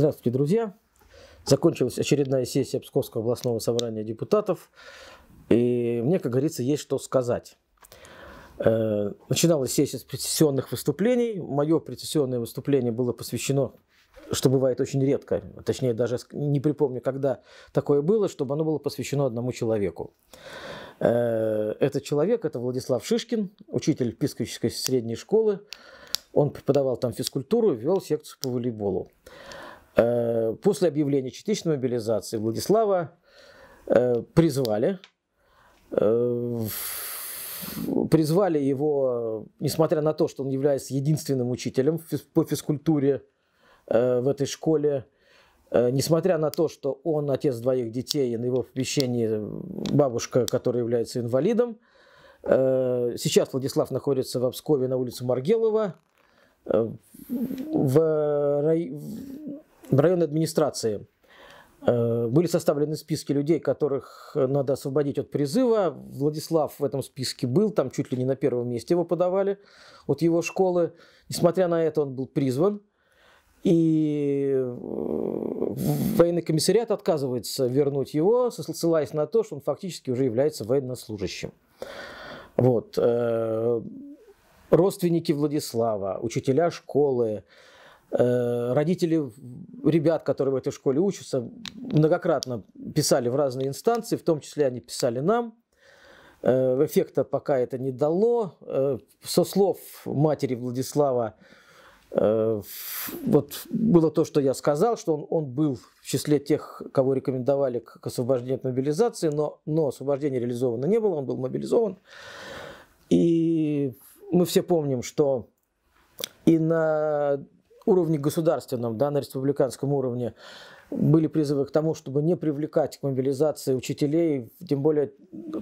Здравствуйте, друзья! Закончилась очередная сессия Псковского областного собрания депутатов. И мне, как говорится, есть что сказать. Э, начиналась сессия с прецессионных выступлений. Мое прецессионное выступление было посвящено, что бывает очень редко, а точнее даже не припомню, когда такое было, чтобы оно было посвящено одному человеку. Э, этот человек – это Владислав Шишкин, учитель Писковической средней школы. Он преподавал там физкультуру, вел секцию по волейболу после объявления частичной мобилизации Владислава э, призвали. Э, призвали его, несмотря на то, что он является единственным учителем по физкультуре э, в этой школе, несмотря на то, что он отец двоих детей, и на его помещении бабушка, которая является инвалидом, сейчас Владислав находится в Обскове на улице Маргелова, в, рай районной администрации э, были составлены списки людей, которых э, надо освободить от призыва. Владислав в этом списке был, там чуть ли не на первом месте его подавали от его школы. Несмотря на это, он был призван. И э, военный комиссариат отказывается вернуть его, ссылаясь на то, что он фактически уже является военнослужащим. Вот. Родственники Владислава, учителя школы, Э, родители ребят, которые в этой школе учатся, многократно писали в разные инстанции, в том числе они писали нам. Э, эффекта пока это не дало. Э, со слов матери Владислава вот было то, что я сказал, что он, он был в числе тех, кого рекомендовали к, к освобождению от мобилизации, но, но освобождение реализовано не было, он был мобилизован. И мы все помним, что и на уровне государственном, да, на республиканском уровне, были призывы к тому, чтобы не привлекать к мобилизации учителей, тем более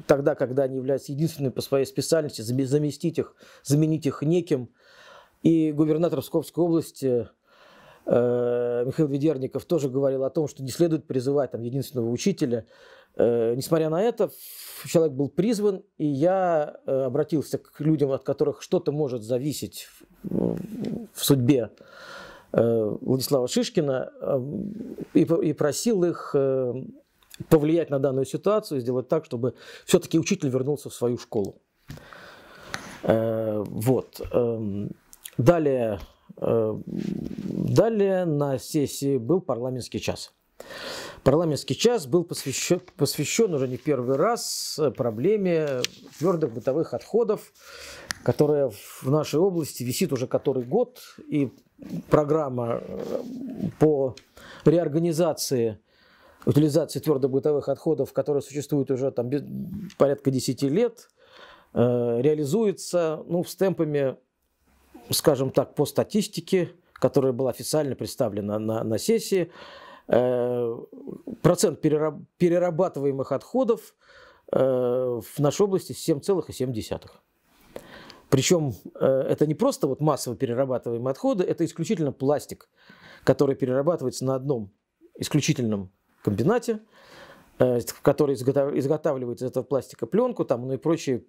тогда, когда они являются единственными по своей специальности, заместить их, заменить их неким. И губернатор Псковской области э, Михаил Ведерников тоже говорил о том, что не следует призывать там единственного учителя, Э, несмотря на это, человек был призван, и я э, обратился к людям, от которых что-то может зависеть в судьбе э, Владислава Шишкина, и просил их повлиять на данную ситуацию, сделать так, чтобы все-таки учитель вернулся в свою школу. Вот. Эм, далее, далее на сессии был парламентский час. Парламентский час был посвящен, посвящен уже не первый раз проблеме твердых бытовых отходов, которая в нашей области висит уже который год, и программа э, по реорганизации утилизации твердых бытовых отходов, которая существует уже там порядка 10 лет, э, реализуется ну, с темпами, скажем так, по статистике, которая была официально представлена на, на сессии, Э, процент перерабатываемых отходов э, в нашей области 7,7. Причем э, это не просто вот массово перерабатываемые отходы, это исключительно пластик, который перерабатывается на одном исключительном комбинате, который изготавливает из этого пластика пленку, там, ну и прочие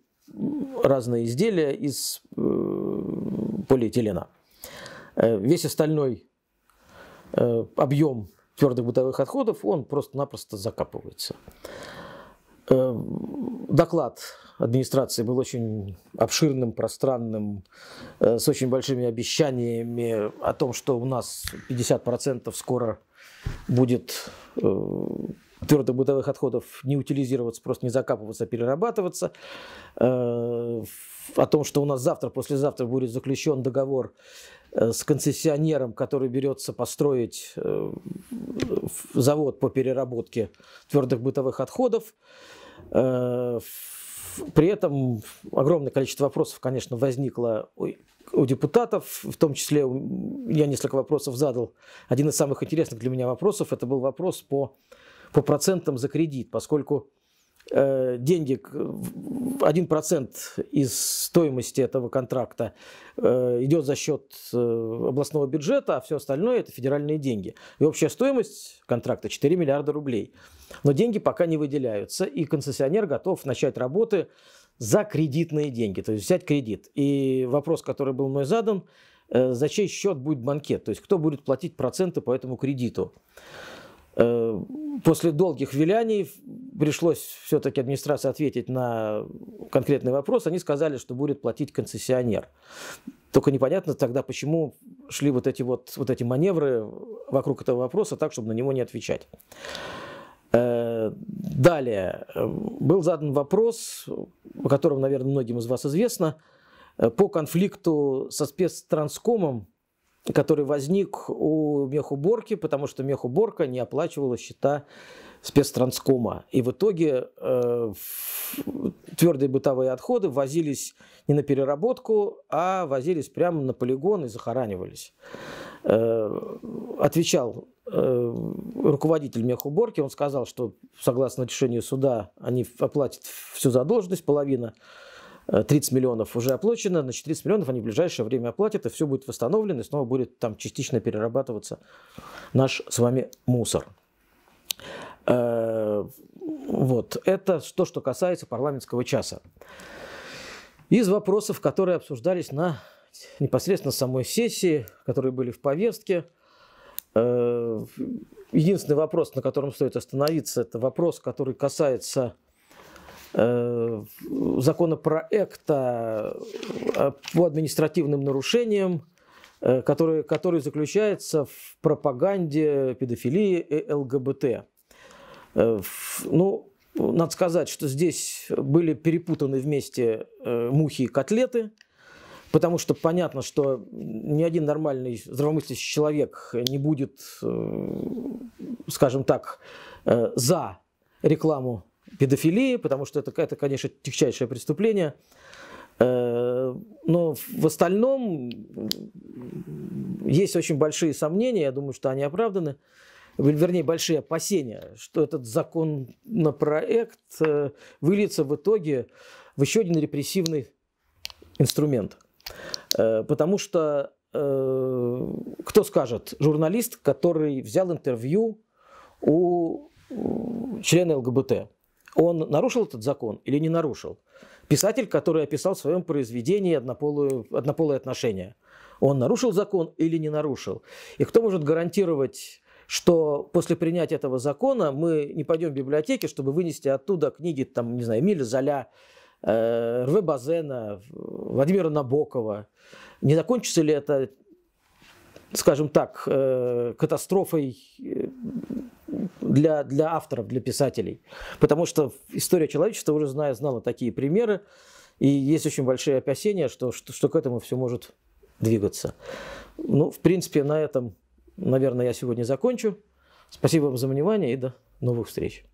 разные изделия из полиэтилена. Весь остальной объем твердых бытовых отходов, он просто-напросто закапывается. Э, доклад администрации был очень обширным, пространным, э, с очень большими обещаниями о том, что у нас 50% скоро будет э, твердых бытовых отходов не утилизироваться, просто не закапываться, а перерабатываться. О том, что у нас завтра, послезавтра будет заключен договор Э, с концессионером, который берется построить э, завод по переработке твердых бытовых отходов. Э, при этом огромное количество вопросов, конечно, возникло у депутатов, в том числе я несколько вопросов задал. Один из самых интересных для меня вопросов, это был вопрос по, по процентам за кредит, поскольку Э, деньги, 1% из стоимости этого контракта э, идет за счет э, областного бюджета, а все остальное это федеральные деньги. И общая стоимость контракта 4 миллиарда рублей. Но деньги пока не выделяются, и концессионер готов начать работы за кредитные деньги, то есть взять кредит. И вопрос, который был мной задан, за чей счет будет банкет, то есть кто будет платить проценты по этому кредиту. После долгих виляний пришлось все-таки администрации ответить на конкретный вопрос, они сказали, что будет платить концессионер. Только непонятно тогда, почему шли вот эти вот, вот эти маневры вокруг этого вопроса так, чтобы на него не отвечать. Э, далее, был задан вопрос, о котором, наверное, многим из вас известно, по конфликту со спецтранскомом, который возник у мехуборки, потому что мехуборка не оплачивала счета спецтранскома. И в итоге э, твердые бытовые отходы возились не на переработку, а возились прямо на полигон и захоранивались. Э, отвечал э, руководитель мехуборки, он сказал, что согласно решению суда они оплатят всю задолженность, половина 30 э, миллионов уже оплачено, значит 30 миллионов они в ближайшее время оплатят, и все будет восстановлено, и снова будет там частично перерабатываться наш с вами мусор. Э, вот. Это то, что касается парламентского часа. Из вопросов, которые обсуждались на непосредственно самой сессии, которые были в повестке, э, единственный вопрос, на котором стоит остановиться, это вопрос, который касается э, законопроекта по административным нарушениям, который, который заключается в пропаганде педофилии и ЛГБТ. Э, ну, надо сказать, что здесь были перепутаны вместе э, мухи и котлеты, потому что понятно, что ни один нормальный здравомыслящий человек не будет, э, скажем так, за рекламу педофилии, потому что это, это конечно, тягчайшее преступление. Но в остальном есть очень большие сомнения, я думаю, что они оправданы вернее, большие опасения, что этот законопроект э, выльется в итоге в еще один репрессивный инструмент. Э, потому что э, кто скажет, журналист, который взял интервью у члена ЛГБТ, он нарушил этот закон или не нарушил? Писатель, который описал в своем произведении однополые, однополые отношения, он нарушил закон или не нарушил? И кто может гарантировать что после принятия этого закона мы не пойдем в библиотеки, чтобы вынести оттуда книги, там, не знаю, Эмиля Золя, э, Рве Базена, Владимира Набокова. Не закончится ли это, скажем так, э, катастрофой э, для, для авторов, для писателей? Потому что история человечества уже знаю, знала такие примеры, и есть очень большие опасения, что, что, что к этому все может двигаться. Ну, в принципе, на этом Наверное, я сегодня закончу. Спасибо вам за внимание и до новых встреч.